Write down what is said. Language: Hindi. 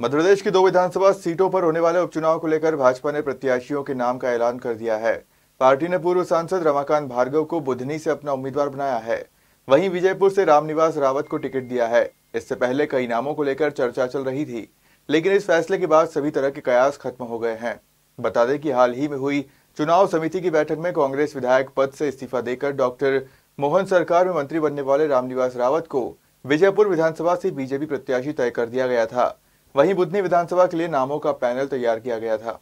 मध्यप्रदेश की दो विधानसभा सीटों पर होने वाले उपचुनाव को लेकर भाजपा ने प्रत्याशियों के नाम का ऐलान कर दिया है पार्टी ने पूर्व सांसद रमाकांत भार्गव को बुधनी से अपना उम्मीदवार बनाया है वहीं विजयपुर से रामनिवास रावत को टिकट दिया है इससे पहले कई नामों को लेकर चर्चा चल रही थी लेकिन इस फैसले के बाद सभी तरह के कयास खत्म हो गए हैं बता दें कि हाल ही में हुई चुनाव समिति की बैठक में कांग्रेस विधायक पद से इस्तीफा देकर डॉक्टर मोहन सरकार में मंत्री बनने वाले रामनिवास रावत को विजयपुर विधानसभा से बीजेपी प्रत्याशी तय कर दिया गया था वहीं बुधनी विधानसभा के लिए नामों का पैनल तैयार किया गया था